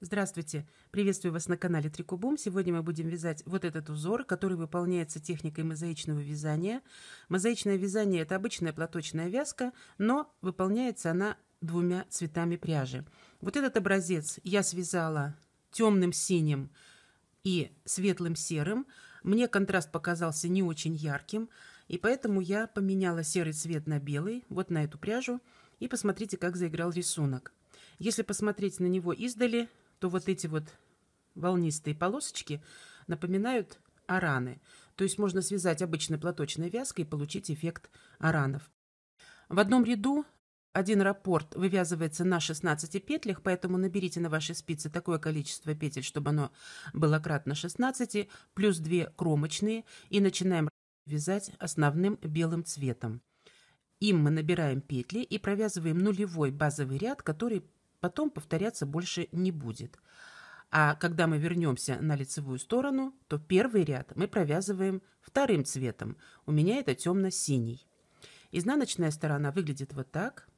Здравствуйте! Приветствую вас на канале Трикубум. Сегодня мы будем вязать вот этот узор, который выполняется техникой мозаичного вязания. Мозаичное вязание – это обычная платочная вязка, но выполняется она двумя цветами пряжи. Вот этот образец я связала темным синим и светлым серым. Мне контраст показался не очень ярким, и поэтому я поменяла серый цвет на белый, вот на эту пряжу, и посмотрите, как заиграл рисунок. Если посмотреть на него издали, то вот эти вот волнистые полосочки напоминают араны. То есть можно связать обычной платочной вязкой и получить эффект аранов. В одном ряду один раппорт вывязывается на 16 петлях, поэтому наберите на ваши спицы такое количество петель, чтобы оно было кратно 16, плюс 2 кромочные и начинаем вязать основным белым цветом. Им мы набираем петли и провязываем нулевой базовый ряд, который потом повторяться больше не будет. А когда мы вернемся на лицевую сторону, то первый ряд мы провязываем вторым цветом. У меня это темно-синий. Изнаночная сторона выглядит вот так –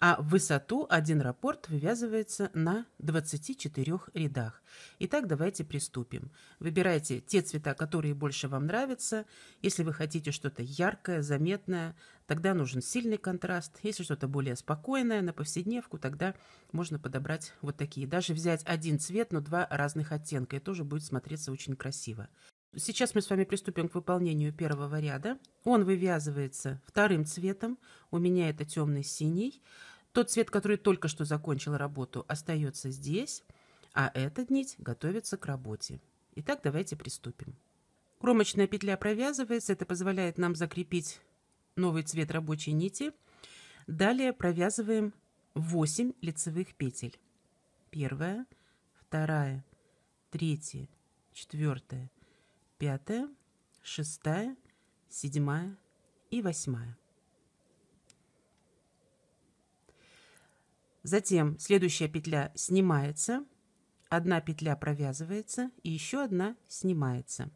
а в высоту один рапорт вывязывается на 24 рядах. Итак, давайте приступим. Выбирайте те цвета, которые больше вам нравятся. Если вы хотите что-то яркое, заметное, тогда нужен сильный контраст. Если что-то более спокойное, на повседневку, тогда можно подобрать вот такие. Даже взять один цвет, но два разных оттенка, и тоже будет смотреться очень красиво. Сейчас мы с вами приступим к выполнению первого ряда. Он вывязывается вторым цветом. У меня это темный синий. Тот цвет, который только что закончил работу, остается здесь, а эта нить готовится к работе. Итак, давайте приступим. Кромочная петля провязывается, это позволяет нам закрепить новый цвет рабочей нити. Далее провязываем 8 лицевых петель. Первая, вторая, третья, четвертая, пятая, шестая, седьмая и восьмая. Затем следующая петля снимается, одна петля провязывается и еще одна снимается.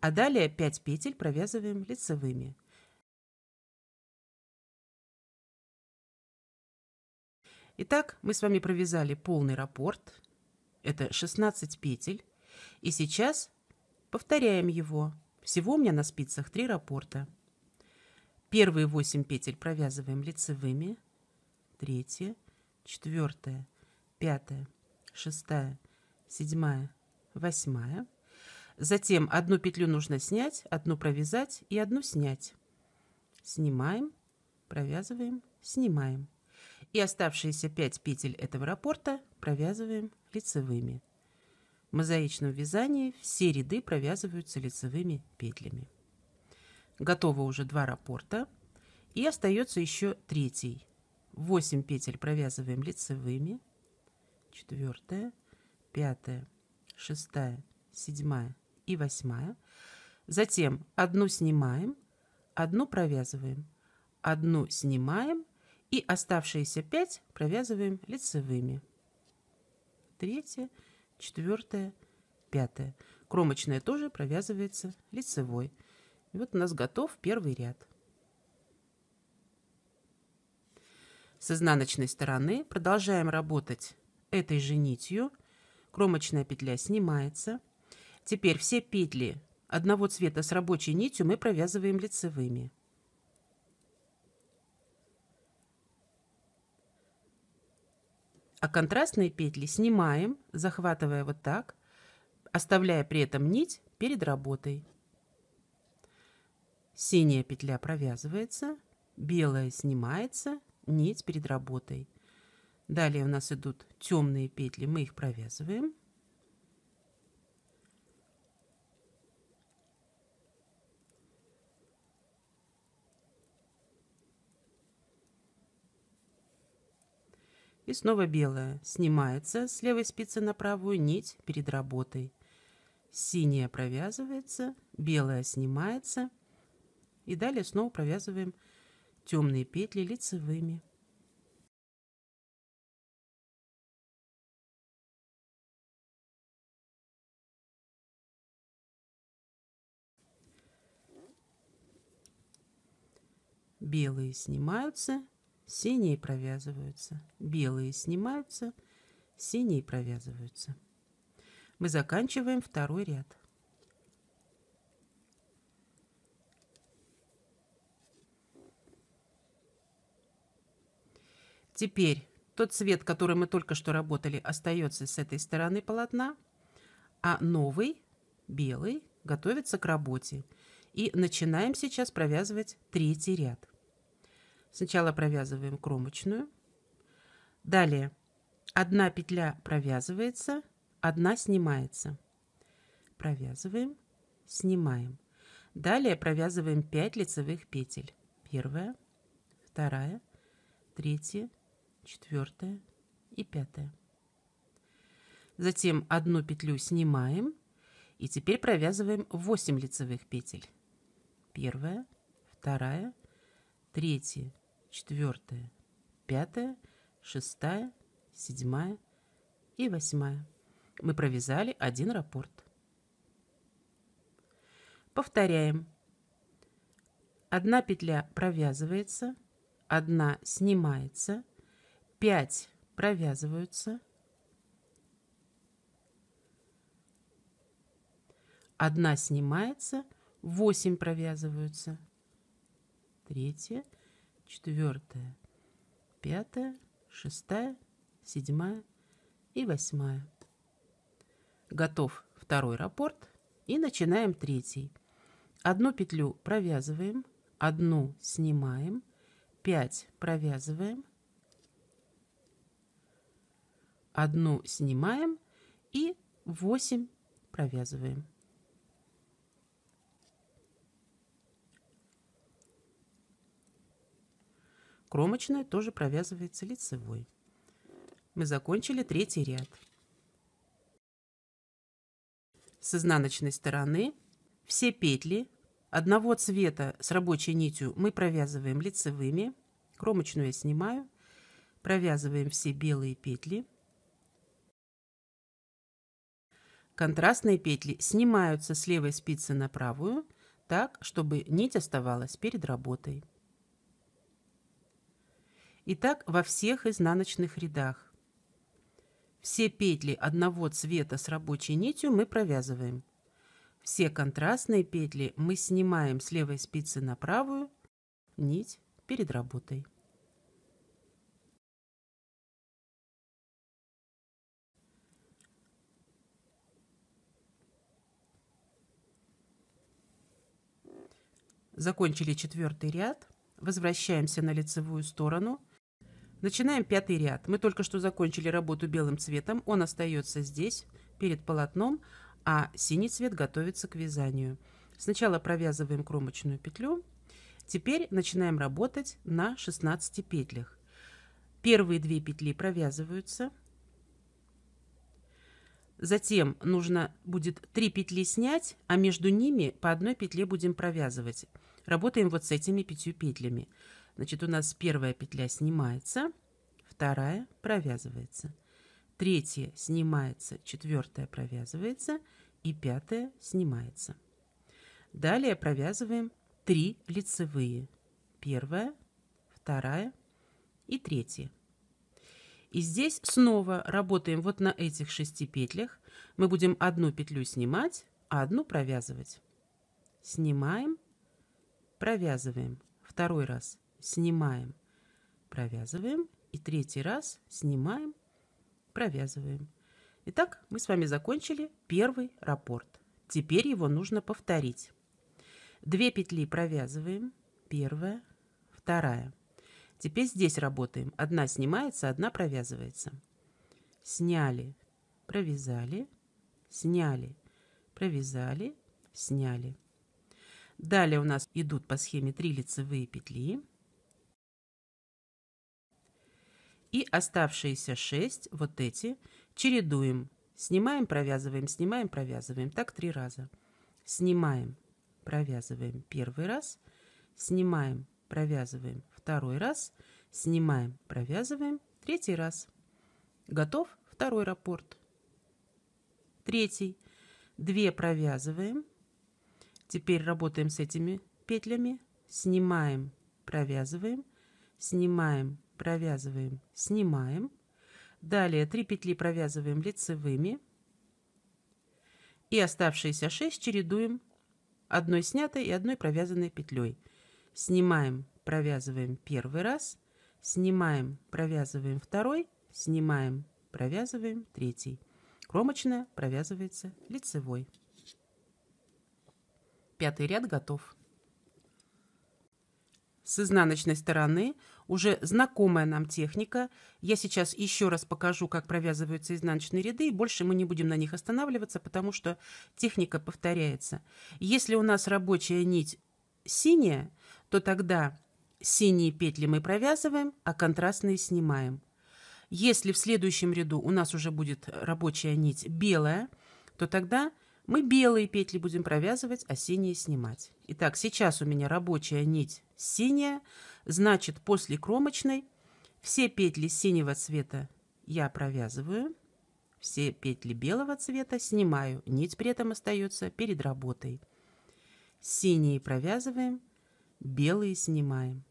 А далее 5 петель провязываем лицевыми. Итак, мы с вами провязали полный раппорт. Это 16 петель. И сейчас повторяем его. Всего у меня на спицах 3 раппорта. Первые 8 петель провязываем лицевыми третья, четвертая, пятая, шестая, седьмая, восьмая. Затем одну петлю нужно снять, одну провязать и одну снять. Снимаем, провязываем, снимаем. И оставшиеся 5 петель этого раппорта провязываем лицевыми. В мозаичном вязании все ряды провязываются лицевыми петлями. Готово уже два раппорта. И остается еще третий. 8 петель провязываем лицевыми. 4, 5, 6, 7 и 8. Затем одну снимаем, одну провязываем, одну снимаем и оставшиеся 5 провязываем лицевыми. 3, 4, 5. Кромочная тоже провязывается лицевой. И вот у нас готов первый ряд. С изнаночной стороны продолжаем работать этой же нитью. Кромочная петля снимается. Теперь все петли одного цвета с рабочей нитью мы провязываем лицевыми. А контрастные петли снимаем, захватывая вот так, оставляя при этом нить перед работой. Синяя петля провязывается, белая снимается нить перед работой. Далее у нас идут темные петли, мы их провязываем. И снова белая снимается с левой спицы на правую нить перед работой. Синяя провязывается, белая снимается. И далее снова провязываем темные петли лицевыми. Белые снимаются, синие провязываются. Белые снимаются, синие провязываются. Мы заканчиваем второй ряд. Теперь тот цвет, который мы только что работали, остается с этой стороны полотна, а новый, белый, готовится к работе. И начинаем сейчас провязывать третий ряд. Сначала провязываем кромочную. Далее одна петля провязывается, одна снимается. Провязываем, снимаем. Далее провязываем 5 лицевых петель. Первая, вторая, третья, четвертая и пятая. Затем одну петлю снимаем и теперь провязываем 8 лицевых петель. Первая, вторая, третья, четвертая, пятая, шестая, седьмая и восьмая. Мы провязали один раппорт. Повторяем. Одна петля провязывается, одна снимается – 5 провязываются. Одна снимается, 8 провязываются. Третья, четвертая, пятая, шестая, седьмая и восьмая. Готов второй раппорт и начинаем третий. Одну петлю провязываем, одну снимаем, 5 провязываем, Одну снимаем и 8 провязываем. Кромочная тоже провязывается лицевой. Мы закончили третий ряд. С изнаночной стороны все петли одного цвета с рабочей нитью мы провязываем лицевыми. Кромочную я снимаю. Провязываем все белые петли. Контрастные петли снимаются с левой спицы на правую, так, чтобы нить оставалась перед работой. И так во всех изнаночных рядах. Все петли одного цвета с рабочей нитью мы провязываем. Все контрастные петли мы снимаем с левой спицы на правую, нить перед работой. Закончили четвертый ряд. Возвращаемся на лицевую сторону. Начинаем пятый ряд. Мы только что закончили работу белым цветом. Он остается здесь, перед полотном, а синий цвет готовится к вязанию. Сначала провязываем кромочную петлю. Теперь начинаем работать на 16 петлях. Первые две петли провязываются. Затем нужно будет 3 петли снять, а между ними по одной петле будем провязывать. Работаем вот с этими пятью петлями. Значит, у нас первая петля снимается, вторая провязывается, третья снимается, четвертая провязывается и пятая снимается. Далее провязываем 3 лицевые. Первая, вторая и третья. И здесь снова работаем вот на этих шести петлях. Мы будем одну петлю снимать, а одну провязывать. Снимаем, провязываем, второй раз снимаем, провязываем, и третий раз снимаем, провязываем. Итак, мы с вами закончили первый раппорт. Теперь его нужно повторить. Две петли провязываем, первая, вторая. Теперь здесь работаем. Одна снимается, одна провязывается. Сняли, провязали, сняли, провязали, сняли. Далее у нас идут по схеме 3 лицевые петли. И оставшиеся 6, вот эти, чередуем. Снимаем, провязываем, снимаем, провязываем. Так три раза. Снимаем, провязываем первый раз. Снимаем, провязываем второй раз. Снимаем, провязываем третий раз. Готов второй раппорт. Третий. 2 провязываем Теперь работаем с этими петлями, снимаем, провязываем, снимаем, провязываем, снимаем. Далее 3 петли провязываем лицевыми. И оставшиеся 6 чередуем одной снятой и одной провязанной петлей. Снимаем, провязываем первый раз, снимаем, провязываем второй, снимаем, провязываем третий. Кромочная провязывается лицевой. Пятый ряд готов. С изнаночной стороны уже знакомая нам техника. Я сейчас еще раз покажу, как провязываются изнаночные ряды, и больше мы не будем на них останавливаться, потому что техника повторяется. Если у нас рабочая нить синяя, то тогда синие петли мы провязываем, а контрастные снимаем. Если в следующем ряду у нас уже будет рабочая нить белая, то тогда мы белые петли будем провязывать, а синие снимать. Итак, сейчас у меня рабочая нить синяя, значит, после кромочной все петли синего цвета я провязываю, все петли белого цвета снимаю, нить при этом остается перед работой. Синие провязываем, белые снимаем.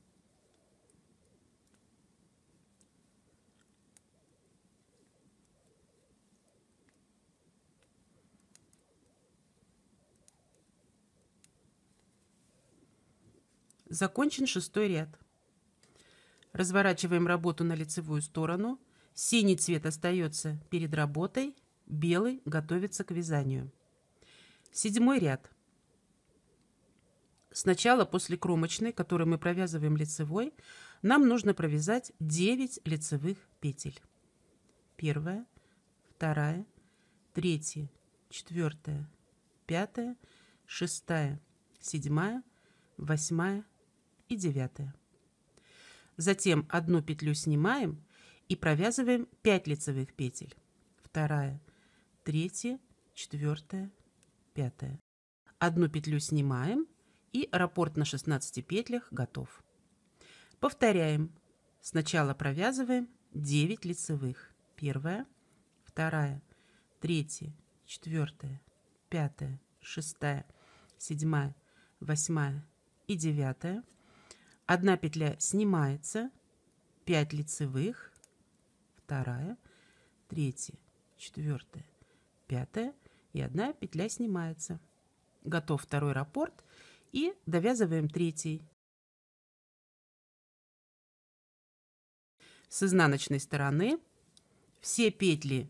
Закончен шестой ряд. Разворачиваем работу на лицевую сторону. Синий цвет остается перед работой, белый готовится к вязанию. Седьмой ряд. Сначала после кромочной, которую мы провязываем лицевой, нам нужно провязать 9 лицевых петель. Первая, вторая, третья, четвертая, пятая, шестая, седьмая, восьмая, и 9. Затем одну петлю снимаем и провязываем 5 лицевых петель. Вторая, третья, четвертая, пятая. Одну петлю снимаем и раппорт на 16 петлях готов. Повторяем. Сначала провязываем 9 лицевых. Первая, вторая, третья, четвертая, пятая, шестая, седьмая, восьмая и девятая. Одна петля снимается, 5 лицевых, вторая, третья, четвертая, пятая и одна петля снимается. Готов второй раппорт и довязываем третий. С изнаночной стороны все петли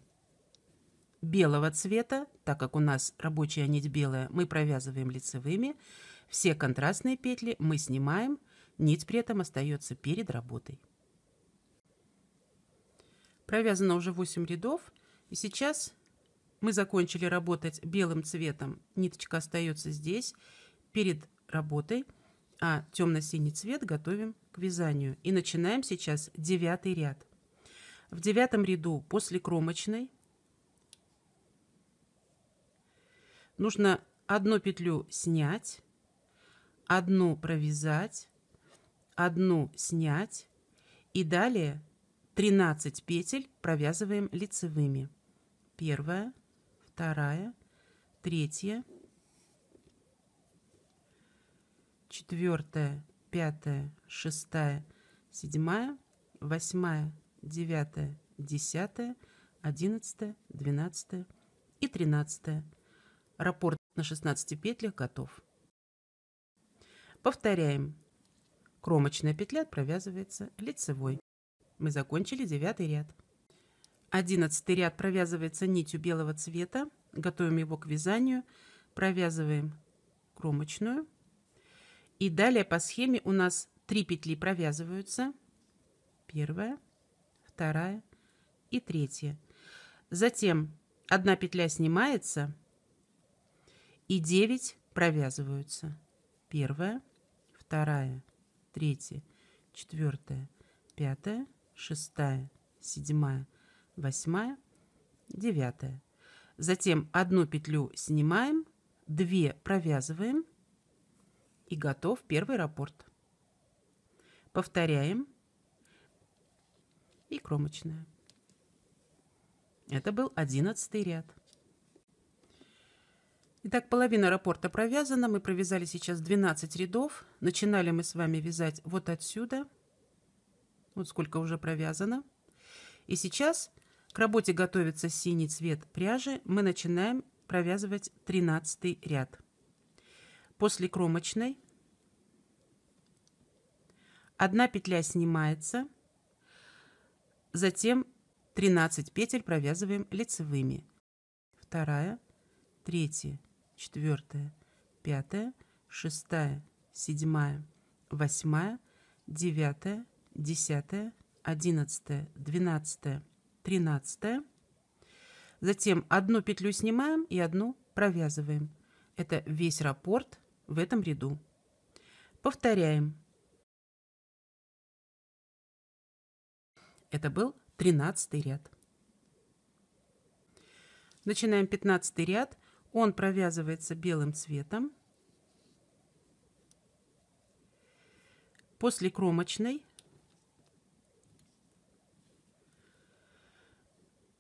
белого цвета, так как у нас рабочая нить белая, мы провязываем лицевыми. Все контрастные петли мы снимаем – Нить при этом остается перед работой. Провязано уже 8 рядов. И сейчас мы закончили работать белым цветом. Ниточка остается здесь перед работой, а темно-синий цвет готовим к вязанию. И начинаем сейчас девятый ряд. В девятом ряду после кромочной нужно одну петлю снять, одну провязать, одну снять и далее 13 петель провязываем лицевыми. Первая, вторая, третья, четвертая, пятая, шестая, седьмая, восьмая, девятая, десятая, одиннадцатая, двенадцатая и тринадцатая. Раппорт на 16 петлях готов. Повторяем Кромочная петля провязывается лицевой. Мы закончили девятый ряд. Одиннадцатый ряд провязывается нитью белого цвета. Готовим его к вязанию. Провязываем кромочную. И далее по схеме у нас три петли провязываются. Первая, вторая и третья. Затем одна петля снимается и 9 провязываются. Первая, вторая, третья, четвертая, пятая, шестая, седьмая, восьмая, девятая. Затем одну петлю снимаем, две провязываем и готов первый раппорт. Повторяем и кромочная. Это был одиннадцатый ряд. Итак, половина рапорта провязана. Мы провязали сейчас 12 рядов. Начинали мы с вами вязать вот отсюда. Вот сколько уже провязано. И сейчас к работе готовится синий цвет пряжи. Мы начинаем провязывать 13 ряд. После кромочной одна петля снимается, затем 13 петель провязываем лицевыми. Вторая, третья, четвертая, пятая, шестая, седьмая, восьмая, девятая, десятая, одиннадцатая, двенадцатая, тринадцатая. Затем одну петлю снимаем и одну провязываем. Это весь раппорт в этом ряду. Повторяем. Это был тринадцатый ряд. Начинаем пятнадцатый ряд – он провязывается белым цветом. После кромочной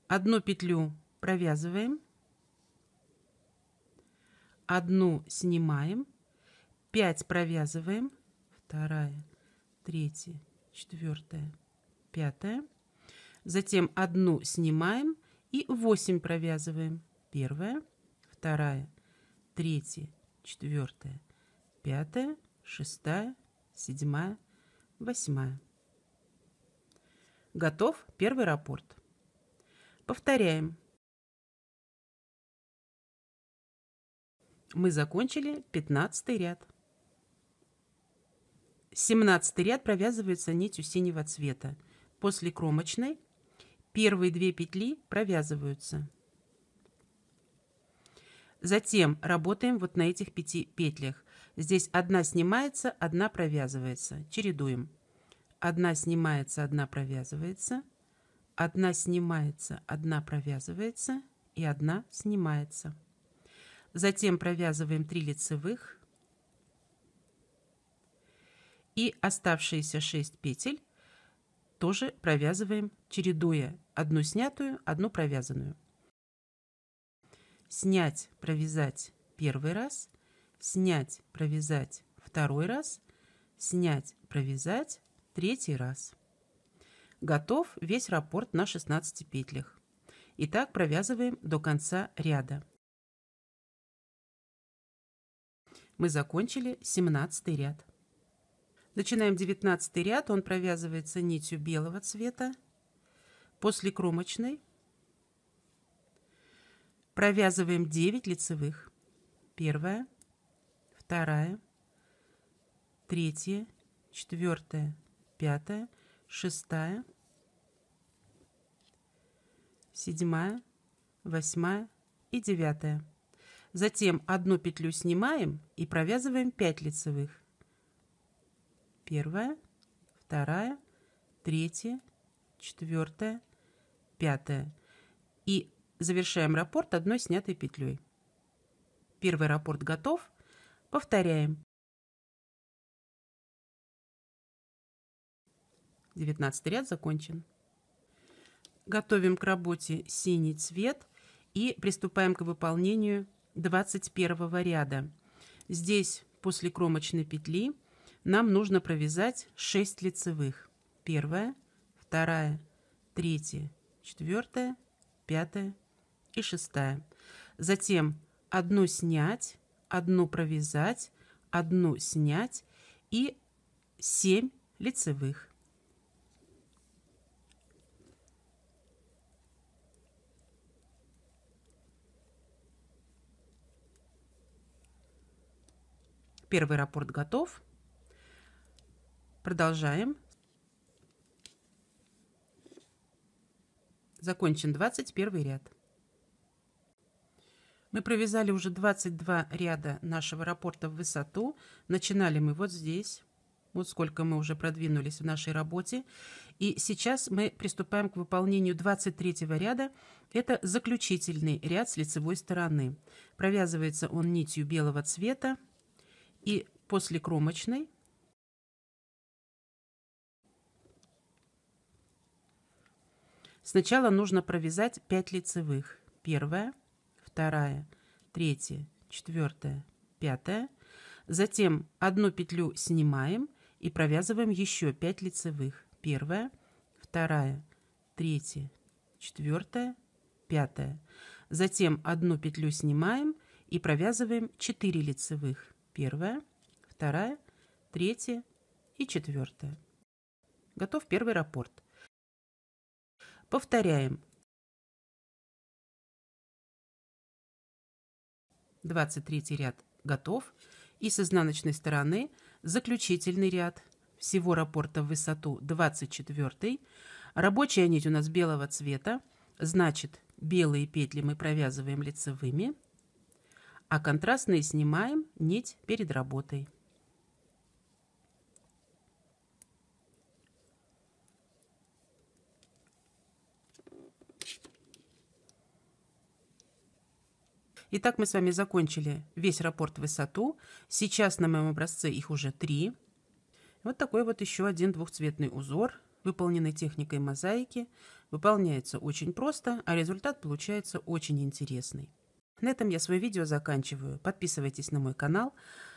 одну петлю провязываем, одну снимаем, 5 провязываем, вторая, третья, четвертая, пятая, затем одну снимаем и 8 провязываем, первая, вторая, третья, четвертая, пятая, шестая, седьмая, восьмая. Готов первый рапорт. Повторяем. Мы закончили пятнадцатый ряд. семнадцатый ряд провязывается нитью синего цвета. После кромочной первые две петли провязываются. Затем работаем вот на этих пяти петлях. Здесь одна снимается, одна провязывается. Чередуем. Одна снимается, одна провязывается. Одна снимается, одна провязывается. И одна снимается. Затем провязываем 3 лицевых. И оставшиеся 6 петель тоже провязываем, чередуя одну снятую, одну провязанную снять, провязать первый раз, снять, провязать второй раз, снять, провязать третий раз. Готов весь раппорт на 16 петлях. И так провязываем до конца ряда. Мы закончили 17 ряд. Начинаем 19 ряд, он провязывается нитью белого цвета. После кромочной Провязываем 9 лицевых. Первая, вторая, третья, четвертая, пятая, шестая, седьмая, восьмая и девятая. Затем одну петлю снимаем и провязываем 5 лицевых. Первая, вторая, третья, четвертая, пятая. И Завершаем раппорт одной снятой петлей. Первый раппорт готов. Повторяем. 19 ряд закончен. Готовим к работе синий цвет и приступаем к выполнению 21 ряда. Здесь после кромочной петли нам нужно провязать 6 лицевых. Первая, вторая, третья, четвертая, пятая, и шестая. Затем одну снять, одну провязать, одну снять и 7 лицевых. Первый раппорт готов. Продолжаем. Закончен 21 ряд. Мы провязали уже 22 ряда нашего раппорта в высоту. Начинали мы вот здесь. Вот сколько мы уже продвинулись в нашей работе. И сейчас мы приступаем к выполнению 23 ряда. Это заключительный ряд с лицевой стороны. Провязывается он нитью белого цвета. И после кромочной сначала нужно провязать 5 лицевых. Первое вторая, третья, четвертая, пятая. Затем одну петлю снимаем и провязываем еще 5 лицевых. Первая, вторая, третья, четвертая, пятая. Затем одну петлю снимаем и провязываем 4 лицевых. Первая, вторая, третья и четвертая. Готов первый раппорт. Повторяем 23 ряд готов. И с изнаночной стороны заключительный ряд. Всего раппорта в высоту 24. Рабочая нить у нас белого цвета. Значит, белые петли мы провязываем лицевыми, а контрастные снимаем нить перед работой. Итак, мы с вами закончили весь раппорт в высоту. Сейчас на моем образце их уже три. Вот такой вот еще один двухцветный узор, выполненный техникой мозаики. Выполняется очень просто, а результат получается очень интересный. На этом я свое видео заканчиваю. Подписывайтесь на мой канал,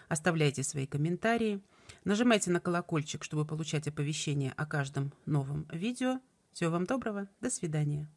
оставляйте свои комментарии, нажимайте на колокольчик, чтобы получать оповещения о каждом новом видео. Всего вам доброго, до свидания.